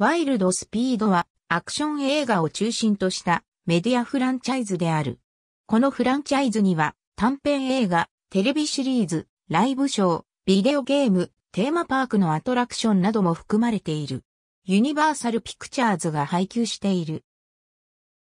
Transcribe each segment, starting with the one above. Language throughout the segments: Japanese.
ワイルドスピードはアクション映画を中心としたメディアフランチャイズである。このフランチャイズには短編映画、テレビシリーズ、ライブショー、ビデオゲーム、テーマパークのアトラクションなども含まれている。ユニバーサルピクチャーズが配給している。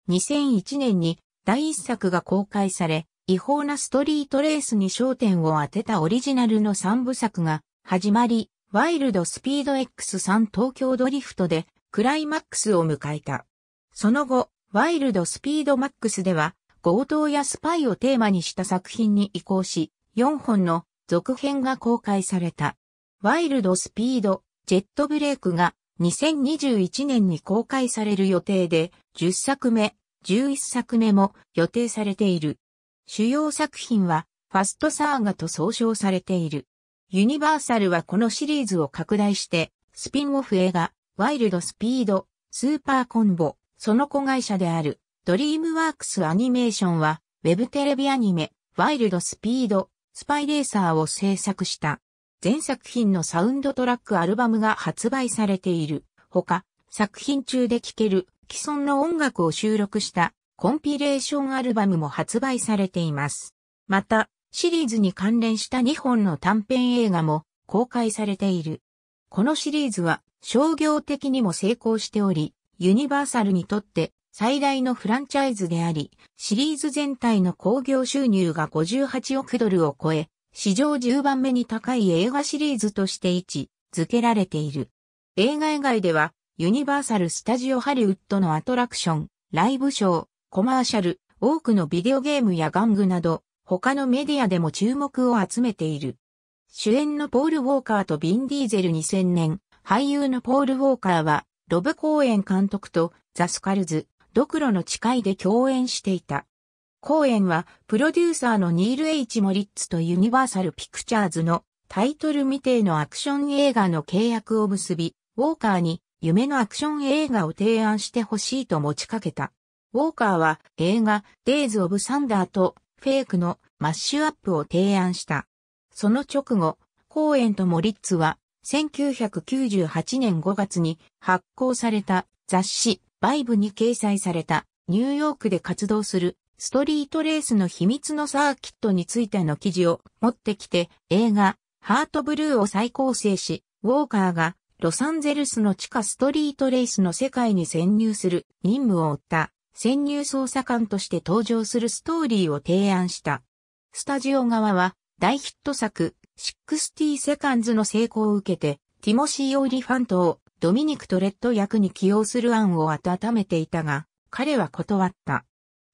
2001年に第1作が公開され、違法なストリートレースに焦点を当てたオリジナルの3部作が始まり、ワイルドスピード X3 東京ドリフトでクライマックスを迎えた。その後、ワイルドスピードマックスでは、強盗やスパイをテーマにした作品に移行し、4本の続編が公開された。ワイルドスピード、ジェットブレイクが2021年に公開される予定で、10作目、11作目も予定されている。主要作品は、ファストサーガと総称されている。ユニバーサルはこのシリーズを拡大して、スピンオフ映画、ワイルドスピード、スーパーコンボ、その子会社である、ドリームワークスアニメーションは、ウェブテレビアニメ、ワイルドスピード、スパイレーサーを制作した。全作品のサウンドトラックアルバムが発売されている。ほか、作品中で聴ける既存の音楽を収録したコンピレーションアルバムも発売されています。また、シリーズに関連した2本の短編映画も公開されている。このシリーズは商業的にも成功しており、ユニバーサルにとって最大のフランチャイズであり、シリーズ全体の興行収入が58億ドルを超え、史上10番目に高い映画シリーズとして位置づけられている。映画以外では、ユニバーサル・スタジオ・ハリウッドのアトラクション、ライブショー、コマーシャル、多くのビデオゲームや玩具など、他のメディアでも注目を集めている。主演のポール・ウォーカーとビン・ディーゼル2000年、俳優のポール・ウォーカーは、ロブ・コーエン監督とザ・スカルズ、ドクロの誓いで共演していた。コーエンは、プロデューサーのニール・エイチ・モリッツとユニバーサル・ピクチャーズのタイトル未定のアクション映画の契約を結び、ウォーカーに夢のアクション映画を提案してほしいと持ちかけた。ウォーカーは映画、デイズ・オブ・サンダーとフェイクのマッシュアップを提案した。その直後、コーエンとモリッツは1998年5月に発行された雑誌バイブに掲載されたニューヨークで活動するストリートレースの秘密のサーキットについての記事を持ってきて映画ハートブルーを再構成し、ウォーカーがロサンゼルスの地下ストリートレースの世界に潜入する任務を負った。潜入捜査官として登場するストーリーを提案した。スタジオ側は大ヒット作60セカンズの成功を受けて、ティモシー・オーリファントをドミニク・トレッド役に起用する案を温めていたが、彼は断った。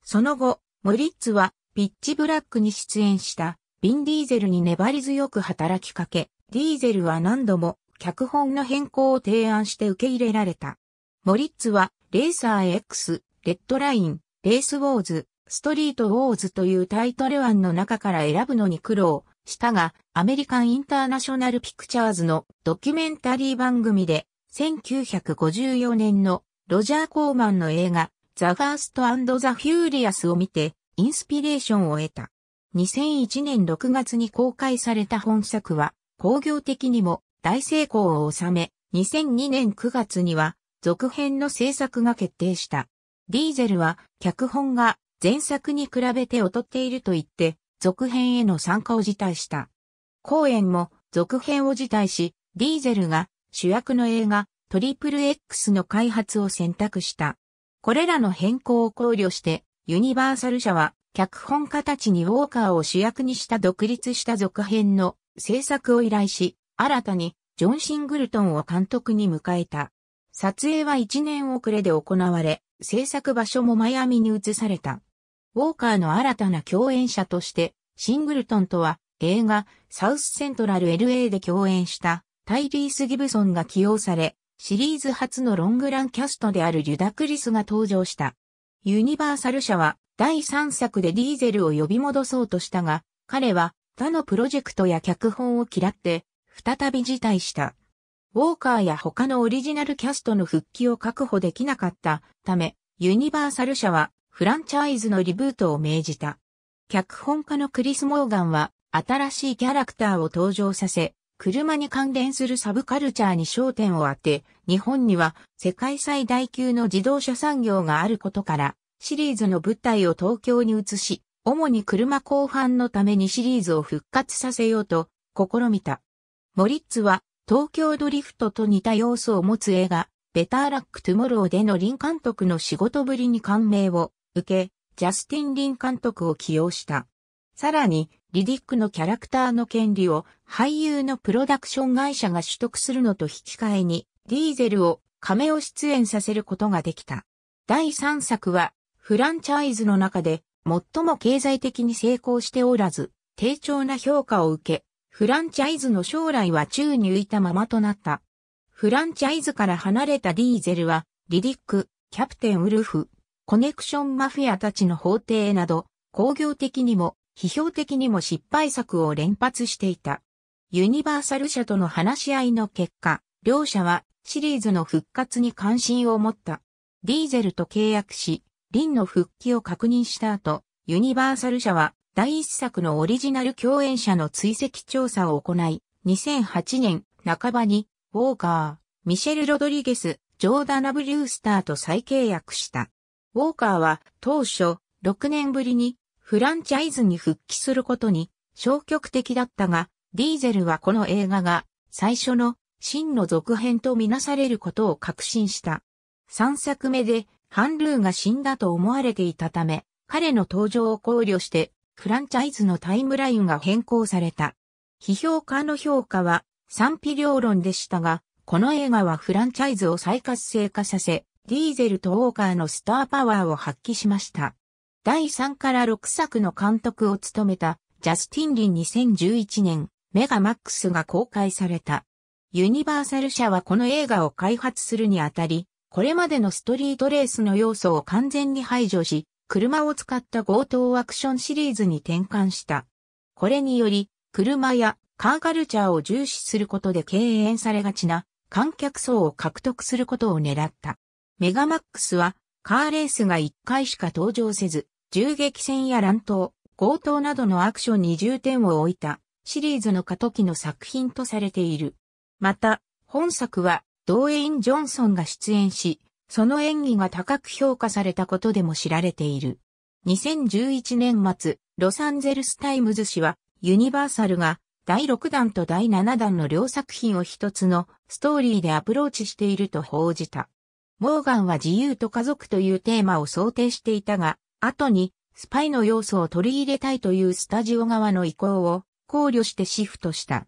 その後、モリッツはピッチブラックに出演したビン・ディーゼルに粘り強く働きかけ、ディーゼルは何度も脚本の変更を提案して受け入れられた。モリッツはレーサー X レッドライン、レースウォーズ、ストリートウォーズというタイトル案の中から選ぶのに苦労したが、アメリカンインターナショナルピクチャーズのドキュメンタリー番組で、1954年のロジャー・コーマンの映画、ザ・ファーストザ・フューリアスを見て、インスピレーションを得た。2001年6月に公開された本作は、工業的にも大成功を収め、2002年9月には、続編の制作が決定した。ディーゼルは脚本が前作に比べて劣っていると言って、続編への参加を辞退した。公演も続編を辞退し、ディーゼルが主役の映画トリプル X の開発を選択した。これらの変更を考慮して、ユニバーサル社は脚本家たちにウォーカーを主役にした独立した続編の制作を依頼し、新たにジョン・シングルトンを監督に迎えた。撮影は1年遅れで行われ、制作場所もマイアミに移された。ウォーカーの新たな共演者として、シングルトンとは映画サウスセントラル LA で共演したタイリース・ギブソンが起用され、シリーズ初のロングランキャストであるリュダ・クリスが登場した。ユニバーサル社は第3作でディーゼルを呼び戻そうとしたが、彼は他のプロジェクトや脚本を嫌って、再び辞退した。ウォーカーや他のオリジナルキャストの復帰を確保できなかったため、ユニバーサル社はフランチャイズのリブートを命じた。脚本家のクリス・モーガンは新しいキャラクターを登場させ、車に関連するサブカルチャーに焦点を当て、日本には世界最大級の自動車産業があることから、シリーズの舞台を東京に移し、主に車後半のためにシリーズを復活させようと試みた。モリッツは東京ドリフトと似た要素を持つ映画、ベターラックトゥモローでの林監督の仕事ぶりに感銘を受け、ジャスティン・リン監督を起用した。さらに、リディックのキャラクターの権利を俳優のプロダクション会社が取得するのと引き換えに、ディーゼルを亀を出演させることができた。第3作は、フランチャイズの中で最も経済的に成功しておらず、低調な評価を受け、フランチャイズの将来は宙に浮いたままとなった。フランチャイズから離れたディーゼルは、リリック、キャプテンウルフ、コネクションマフィアたちの法廷など、工業的にも、批評的にも失敗作を連発していた。ユニバーサル社との話し合いの結果、両社はシリーズの復活に関心を持った。ディーゼルと契約し、リンの復帰を確認した後、ユニバーサル社は第一作のオリジナル共演者の追跡調査を行い、2008年半ばに、ウォーカー、ミシェル・ロドリゲス、ジョーダ・ナ・ブリュースターと再契約した。ウォーカーは当初6年ぶりにフランチャイズに復帰することに消極的だったが、ディーゼルはこの映画が最初の真の続編とみなされることを確信した。3作目でハンルーが死んだと思われていたため、彼の登場を考慮してフランチャイズのタイムラインが変更された。批評家の評価は賛否両論でしたが、この映画はフランチャイズを再活性化させ、ディーゼルとウォーカーのスターパワーを発揮しました。第3から6作の監督を務めたジャスティン・リン2011年、メガマックスが公開された。ユニバーサル社はこの映画を開発するにあたり、これまでのストリートレースの要素を完全に排除し、車を使った強盗アクションシリーズに転換した。これにより、車やカーカルチャーを重視することで敬遠されがちな観客層を獲得することを狙った。メガマックスはカーレースが1回しか登場せず、銃撃戦や乱闘、強盗などのアクションに重点を置いたシリーズの過渡期の作品とされている。また、本作はドウェイン・ジョンソンが出演し、その演技が高く評価されたことでも知られている。2011年末、ロサンゼルスタイムズ紙は、ユニバーサルが第6弾と第7弾の両作品を一つのストーリーでアプローチしていると報じた。モーガンは自由と家族というテーマを想定していたが、後にスパイの要素を取り入れたいというスタジオ側の意向を考慮してシフトした。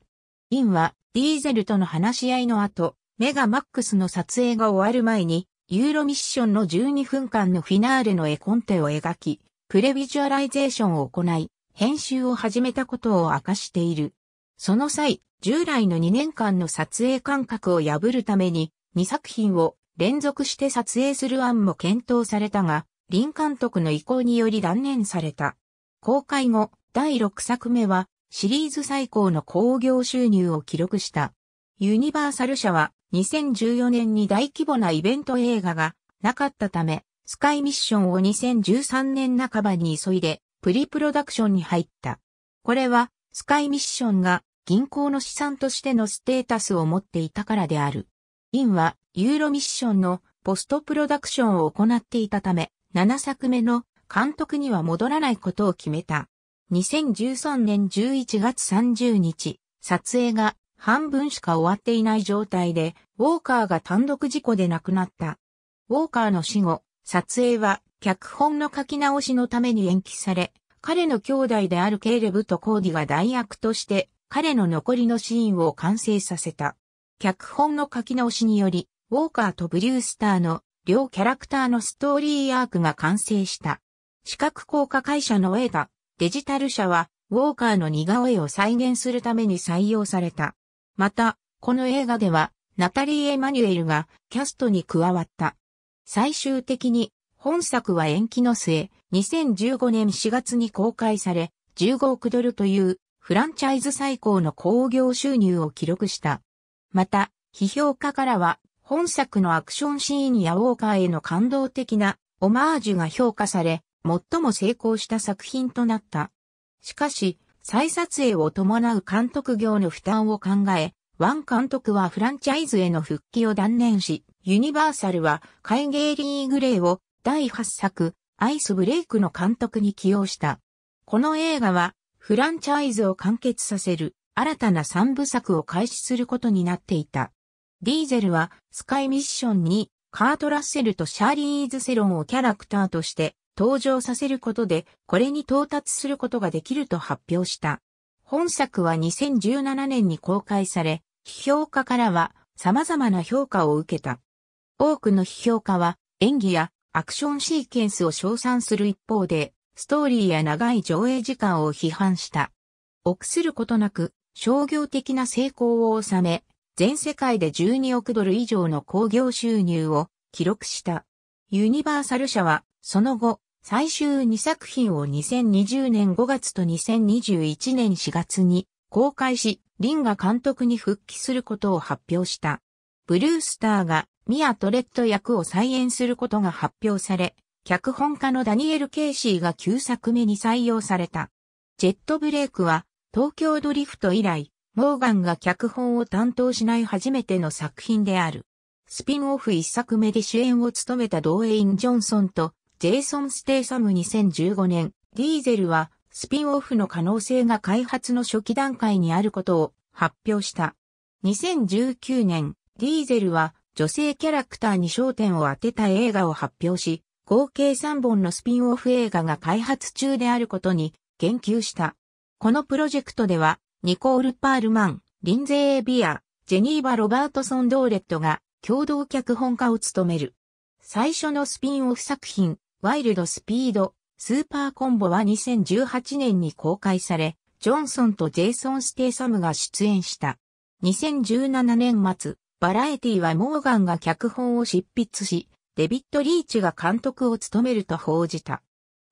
インはディーゼルとの話し合いの後、メガマックスの撮影が終わる前にユーロミッションの12分間のフィナーレの絵コンテを描き、プレビジュアライゼーションを行い、編集を始めたことを明かしている。その際、従来の2年間の撮影間隔を破るために、2作品を連続して撮影する案も検討されたが、林監督の意向により断念された。公開後、第6作目は、シリーズ最高の興行収入を記録した。ユニバーサル社は、2014年に大規模なイベント映画がなかったため、スカイミッションを2013年半ばに急いでプリプロダクションに入った。これはスカイミッションが銀行の資産としてのステータスを持っていたからである。インはユーロミッションのポストプロダクションを行っていたため、7作目の監督には戻らないことを決めた。2013年11月30日、撮影が半分しか終わっていない状態で、ウォーカーが単独事故で亡くなった。ウォーカーの死後、撮影は脚本の書き直しのために延期され、彼の兄弟であるケーレブとコーディが代役として彼の残りのシーンを完成させた。脚本の書き直しにより、ウォーカーとブリュースターの両キャラクターのストーリーアークが完成した。視覚効果会社の映画、デジタル社は、ウォーカーの似顔絵を再現するために採用された。また、この映画では、ナタリー・エマニュエルがキャストに加わった。最終的に、本作は延期の末、2015年4月に公開され、15億ドルというフランチャイズ最高の興行収入を記録した。また、批評家からは、本作のアクションシーンやウォーカーへの感動的なオマージュが評価され、最も成功した作品となった。しかし、再撮影を伴う監督業の負担を考え、ワン監督はフランチャイズへの復帰を断念し、ユニバーサルはゲ芸リーグレイを第8作、アイスブレイクの監督に起用した。この映画は、フランチャイズを完結させる新たな3部作を開始することになっていた。ディーゼルはスカイミッションにカート・ラッセルとシャーリーズ・セロンをキャラクターとして登場させることで、これに到達することができると発表した。本作は2017年に公開され、批評家からは様々な評価を受けた。多くの批評家は演技やアクションシーケンスを称賛する一方で、ストーリーや長い上映時間を批判した。臆することなく、商業的な成功を収め、全世界で12億ドル以上の興行収入を記録した。ユニバーサル社は、その後、最終2作品を2020年5月と2021年4月に公開し、リンが監督に復帰することを発表した。ブルースターがミア・トレット役を再演することが発表され、脚本家のダニエル・ケイシーが9作目に採用された。ジェット・ブレイクは東京ドリフト以来、モーガンが脚本を担当しない初めての作品である。スピンオフ1作目で主演を務めたドウイン・ジョンソンとジェイソン・ステイサム2015年、ディーゼルはスピンオフの可能性が開発の初期段階にあることを発表した。2019年、ディーゼルは女性キャラクターに焦点を当てた映画を発表し、合計3本のスピンオフ映画が開発中であることに言及した。このプロジェクトでは、ニコール・パールマン、リンゼー・ビア、ジェニーバ・ロバートソン・ドーレットが共同脚本家を務める。最初のスピンオフ作品、ワイルドスピード、スーパーコンボは2018年に公開され、ジョンソンとジェイソン・ステイサムが出演した。2017年末、バラエティはモーガンが脚本を執筆し、デビッド・リーチが監督を務めると報じた。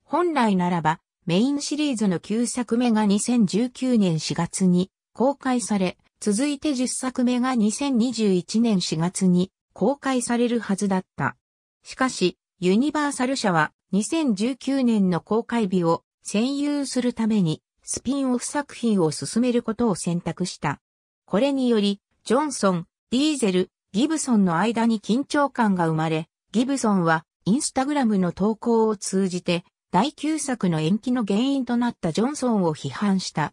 本来ならば、メインシリーズの9作目が2019年4月に公開され、続いて10作目が2021年4月に公開されるはずだった。しかし、ユニバーサル社は2019年の公開日を占有するためにスピンオフ作品を進めることを選択した。これにより、ジョンソン、ディーゼル、ギブソンの間に緊張感が生まれ、ギブソンはインスタグラムの投稿を通じて第9作の延期の原因となったジョンソンを批判した。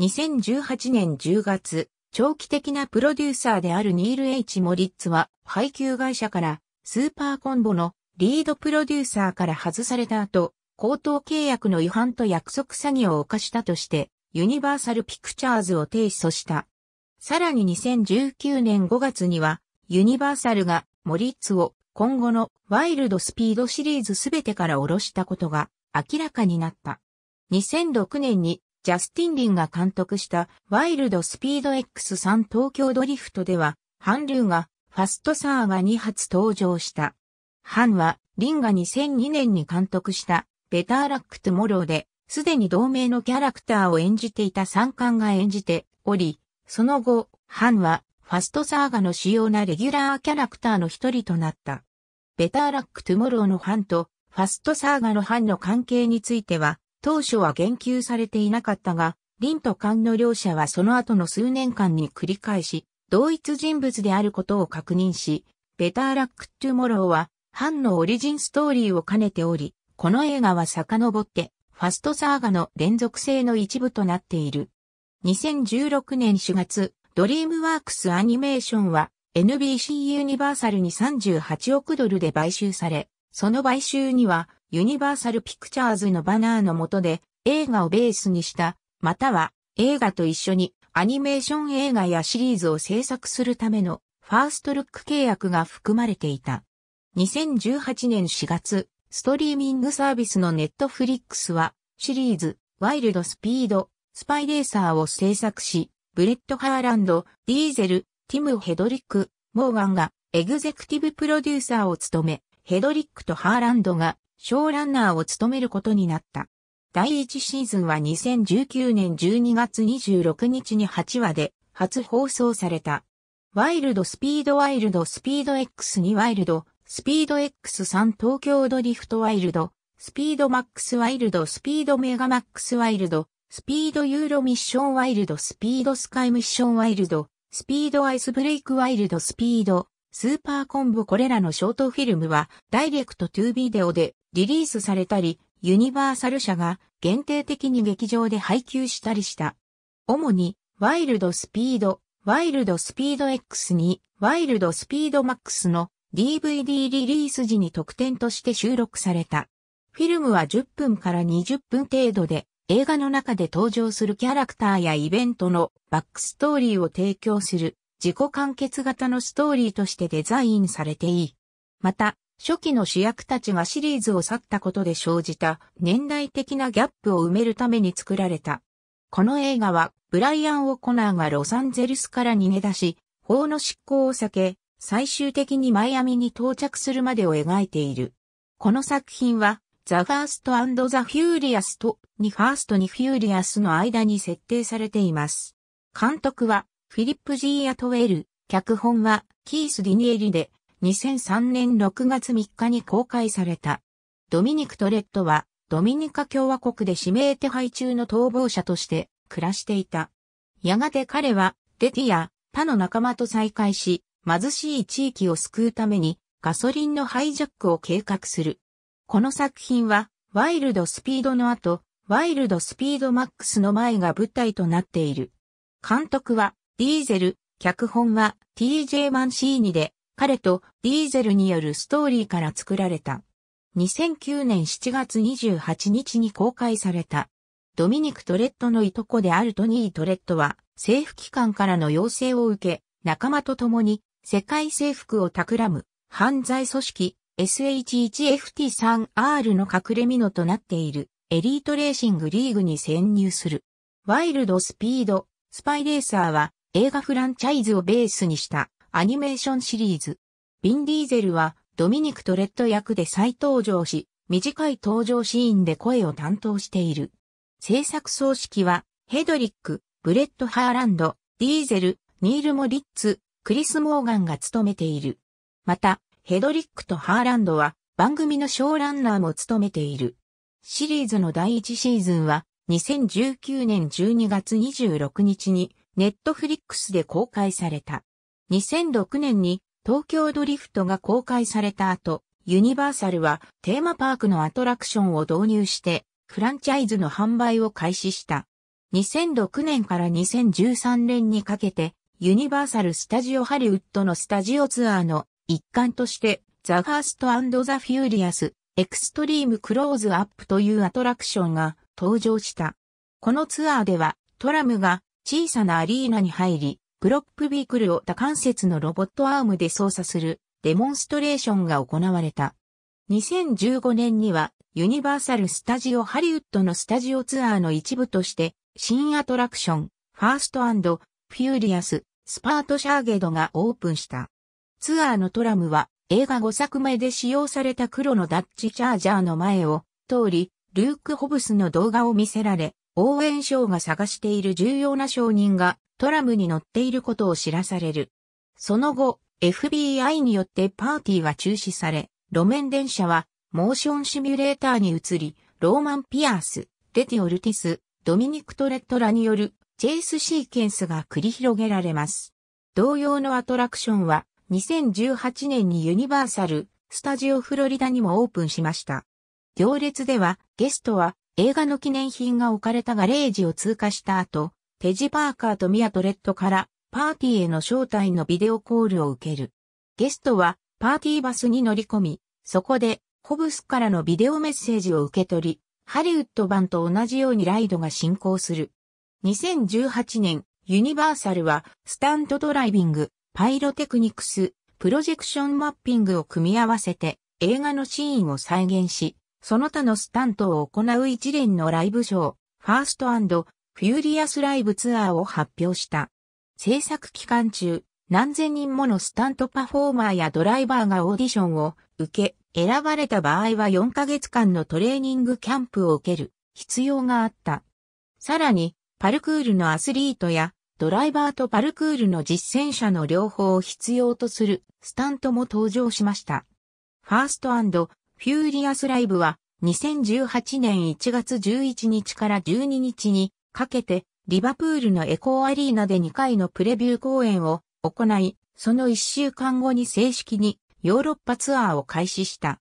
2018年10月、長期的なプロデューサーであるニール・エイチ・モリッツは配給会社からスーパーコンボのリードプロデューサーから外された後、口頭契約の違反と約束詐欺を犯したとして、ユニバーサルピクチャーズを提訴した。さらに2019年5月には、ユニバーサルがモリッツを今後のワイルドスピードシリーズすべてから下ろしたことが明らかになった。2006年にジャスティン・リンが監督したワイルドスピード X3 東京ドリフトでは、韓流がファストサーが2発登場した。ハンは、リンが2002年に監督した、ベターラックトゥモローで、すでに同名のキャラクターを演じていた三冠が演じており、その後、ハンは、ファストサーガの主要なレギュラーキャラクターの一人となった。ベターラックトゥモローのハンと、ファストサーガのハンの関係については、当初は言及されていなかったが、リンとカンの両者はその後の数年間に繰り返し、同一人物であることを確認し、ベターラックトゥモローは、ンのオリジンストーリーを兼ねており、この映画は遡って、ファストサーガの連続性の一部となっている。2016年4月、ドリームワークスアニメーションは NBC ユニバーサルに38億ドルで買収され、その買収にはユニバーサルピクチャーズのバナーの下で映画をベースにした、または映画と一緒にアニメーション映画やシリーズを制作するためのファーストルック契約が含まれていた。2018年4月、ストリーミングサービスのネットフリックスは、シリーズ、ワイルドスピード、スパイレーサーを制作し、ブレッド・ハーランド、ディーゼル、ティム・ヘドリック、モーガンがエグゼクティブプロデューサーを務め、ヘドリックとハーランドがショーランナーを務めることになった。第1シーズンは2019年12月26日に8話で初放送された。ワイルドスピードワイルドスピード X にワイルドスピード X3 東京ドリフトワイルド、スピードマックスワイルド、スピードメガマックスワイルド、スピードユーロミッションワイルド、スピードスカイミッションワイルド、スピードアイスブレイクワイルド、スピード、スーパーコンボこれらのショートフィルムは、ダイレクトトゥービデオでリリースされたり、ユニバーサル社が限定的に劇場で配給したりした。主に、ワイルドスピード、ワイルドスピード X に、ワイルドスピードマックスの DVD リリース時に特典として収録された。フィルムは10分から20分程度で、映画の中で登場するキャラクターやイベントのバックストーリーを提供する自己完結型のストーリーとしてデザインされていい。また、初期の主役たちがシリーズを去ったことで生じた年代的なギャップを埋めるために作られた。この映画は、ブライアン・オコナーがロサンゼルスから逃げ出し、法の執行を避け、最終的にマイアミに到着するまでを描いている。この作品は、ザ・ファーストザ・フューリアスと、ニ・ファーストにフューリアスの間に設定されています。監督は、フィリップ・ジー・アトウェル、脚本は、キース・ディニエリで、2003年6月3日に公開された。ドミニク・トレットは、ドミニカ共和国で指名手配中の逃亡者として暮らしていた。やがて彼は、デティア、他の仲間と再会し、貧しい地域を救うためにガソリンのハイジャックを計画する。この作品は、ワイルドスピードの後、ワイルドスピードマックスの前が舞台となっている。監督は、ディーゼル、脚本は TJ マンシーニで、彼とディーゼルによるストーリーから作られた。2009年7月28日に公開された。ドミニク・トレットのいとこであるトニー・トレットは、政府機関からの要請を受け、仲間と共に世界征服を企む犯罪組織 SH1FT3R の隠れ蓑となっているエリートレーシングリーグに潜入する。ワイルドスピード、スパイレーサーは映画フランチャイズをベースにしたアニメーションシリーズ。ビン・ディーゼルはドミニク・トレッド役で再登場し、短い登場シーンで声を担当している。制作総指揮はヘドリック、ブレット・ハーランド、ディーゼル、ニール・モリッツ、クリス・モーガンが務めている。また、ヘドリックとハーランドは番組のショーランナーも務めている。シリーズの第1シーズンは2019年12月26日にネットフリックスで公開された。2006年に東京ドリフトが公開された後、ユニバーサルはテーマパークのアトラクションを導入してフランチャイズの販売を開始した。2006年から2013年にかけてユニバーサル・スタジオ・ハリウッドのスタジオツアーの一環として、ザ・ファースト・アンド・ザ・フューリアス、エクストリーム・クローズ・アップというアトラクションが登場した。このツアーでは、トラムが小さなアリーナに入り、プロップビークルを多関節のロボットアームで操作するデモンストレーションが行われた。2015年には、ユニバーサル・スタジオ・ハリウッドのスタジオツアーの一部として、新アトラクション、ファーストフューリアス、スパートシャーゲドがオープンした。ツアーのトラムは映画5作目で使用された黒のダッチチャージャーの前を通り、ルーク・ホブスの動画を見せられ、応援賞が探している重要な証人がトラムに乗っていることを知らされる。その後、FBI によってパーティーは中止され、路面電車はモーションシミュレーターに移り、ローマン・ピアース、レティ・オルティス、ドミニク・トレットラによるチェイスシーケンスが繰り広げられます。同様のアトラクションは2018年にユニバーサル・スタジオフロリダにもオープンしました。行列ではゲストは映画の記念品が置かれたガレージを通過した後、テジ・パーカーとミア・トレッドからパーティーへの招待のビデオコールを受ける。ゲストはパーティーバスに乗り込み、そこでホブスからのビデオメッセージを受け取り、ハリウッド版と同じようにライドが進行する。2018年、ユニバーサルは、スタントドライビング、パイロテクニクス、プロジェクションマッピングを組み合わせて、映画のシーンを再現し、その他のスタントを行う一連のライブショー、ファーストフューリアスライブツアーを発表した。制作期間中、何千人ものスタントパフォーマーやドライバーがオーディションを受け、選ばれた場合は4ヶ月間のトレーニングキャンプを受ける必要があった。さらに、パルクールのアスリートや、ドライバーとパルクールの実践者の両方を必要とするスタントも登場しました。ファーストフューリアスライブは2018年1月11日から12日にかけてリバプールのエコーアリーナで2回のプレビュー公演を行い、その1週間後に正式にヨーロッパツアーを開始した。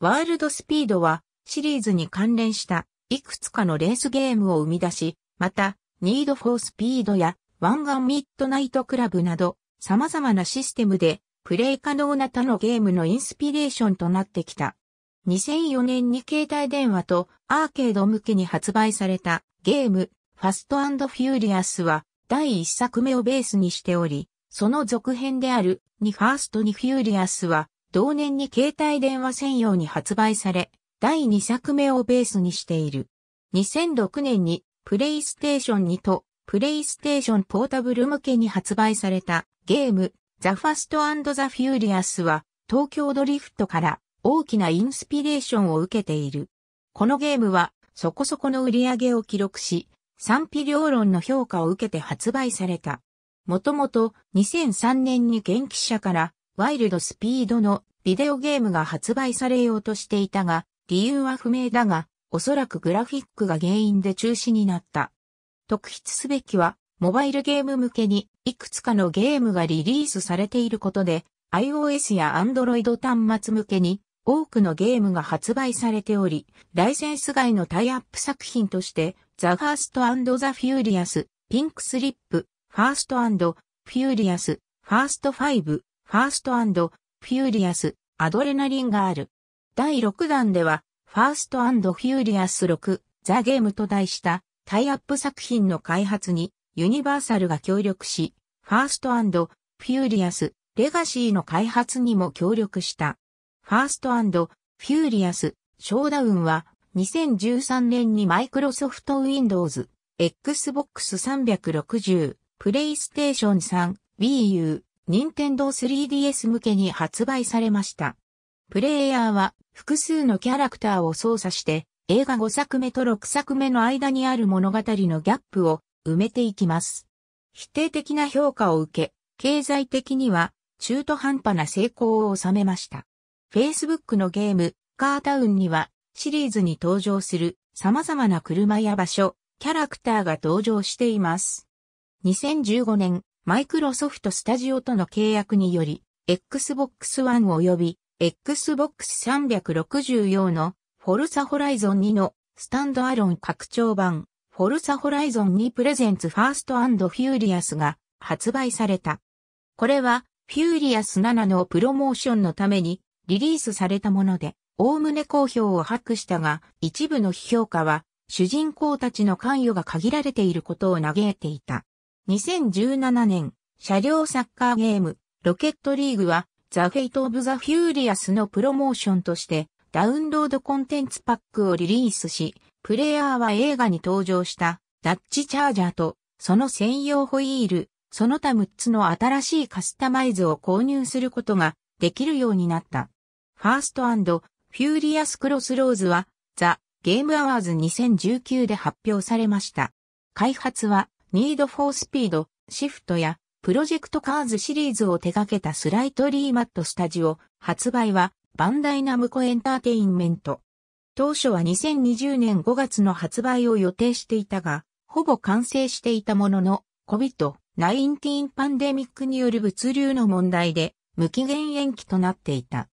ワールドスピードはシリーズに関連したいくつかのレースゲームを生み出し、また Need for Speed やワンガンミッドナイトクラブなど様々なシステムでプレイ可能な他のゲームのインスピレーションとなってきた。2004年に携帯電話とアーケード向けに発売されたゲームファストフューリアスは第1作目をベースにしており、その続編であるにファーストにフューリアスは同年に携帯電話専用に発売され、第2作目をベースにしている。2006年にプレイステーション2とプレイステーションポータブル向けに発売されたゲームザ・ファスト・ザ・フューリアスは東京ドリフトから大きなインスピレーションを受けている。このゲームはそこそこの売り上げを記録し、賛否両論の評価を受けて発売された。もともと2003年に元気者からワイルドスピードのビデオゲームが発売されようとしていたが、理由は不明だが、おそらくグラフィックが原因で中止になった。特筆すべきは、モバイルゲーム向けにいくつかのゲームがリリースされていることで、iOS や Android 端末向けに多くのゲームが発売されており、ライセンス外のタイアップ作品として、ザ・ファーストザ・フューリアス、ピンクスリップ、ファーストフューリアス、ファーストファイブ、ファーストフューリアス、アドレナリンがある。第6弾では、ファーストフューリアス6、ザ・ゲームと題したタイアップ作品の開発にユニバーサルが協力し、ファーストフューリアス、レガシーの開発にも協力した。ファーストフューリアス、ショーダウンは2013年にマイクロソフトウィンドウズ、Xbox 360、PlayStation 3、Wii U、Nintendo 3DS 向けに発売されました。プレイヤーは複数のキャラクターを操作して、映画5作目と6作目の間にある物語のギャップを埋めていきます。否定的な評価を受け、経済的には中途半端な成功を収めました。Facebook のゲーム、カータウンにはシリーズに登場する様々な車や場所、キャラクターが登場しています。2015年、マイクロソフトスタジオとの契約により、Xbox One 及び Xbox 360用のフォルサホライゾン2のスタンドアロン拡張版フォルサホライゾン2プレゼンツファーストフューリアスが発売された。これはフューリアス7のプロモーションのためにリリースされたもので、おおむね好評を博したが、一部の評価は主人公たちの関与が限られていることを嘆いていた。2017年、車両サッカーゲーム、ロケットリーグは、ザ・フェイト・オブ・ザ・フューリアスのプロモーションとしてダウンロードコンテンツパックをリリースし、プレイヤーは映画に登場したダッチチャージャーとその専用ホイール、その他6つの新しいカスタマイズを購入することができるようになった。ファーストフューリアス・クロスローズはザ・ゲームアワーズ2019で発表されました。開発は Need for Speed、シフトやプロジェクトカーズシリーズを手掛けたスライトリーマットスタジオ、発売はバンダイナムコエンターテインメント。当初は2020年5月の発売を予定していたが、ほぼ完成していたものの、COVID-19 パンデミックによる物流の問題で無期限延期となっていた。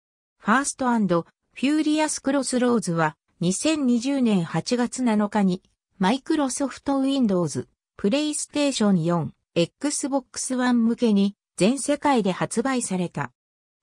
ファーストフューリアスクロスローズは2020年8月7日にマイクロソフト Windows、プレイステーション4、Xbox One 向けに全世界で発売された。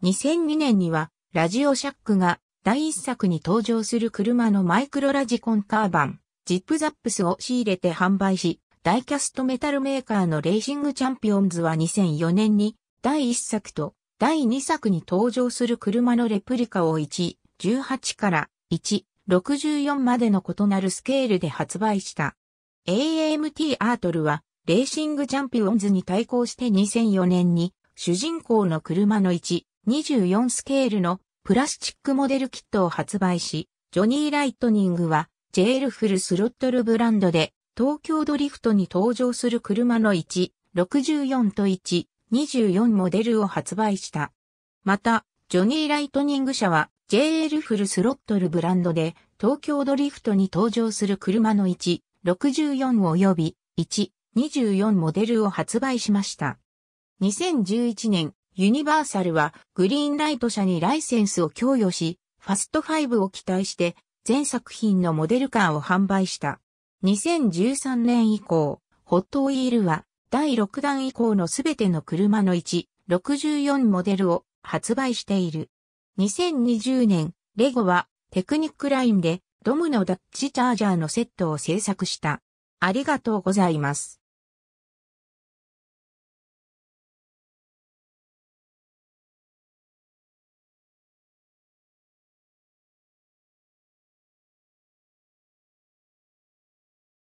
2002年にはラジオシャックが第一作に登場する車のマイクロラジコンターバン、ジップザップスを仕入れて販売し、ダイキャストメタルメーカーのレーシングチャンピオンズは2004年に第1作と第2作に登場する車のレプリカを1、18から1、64までの異なるスケールで発売した。AMT アートルはレーシングチャンピオンズに対抗して2004年に主人公の車の1、24スケールのプラスチックモデルキットを発売し、ジョニー・ライトニングは JL フルスロットルブランドで東京ドリフトに登場する車の1、64と1、24モデルを発売した。また、ジョニー・ライトニング社は JL フルスロットルブランドで東京ドリフトに登場する車の1、64及び1、24モデルを発売しました。2011年、ユニバーサルはグリーンライト社にライセンスを供与し、ファスト5を期待して全作品のモデルカーを販売した。2013年以降、ホットウィールは第6弾以降のすべての車の1、64モデルを発売している。2020年、レゴはテクニックラインでドムのダッチチャージャーのセットを制作した。ありがとうございます。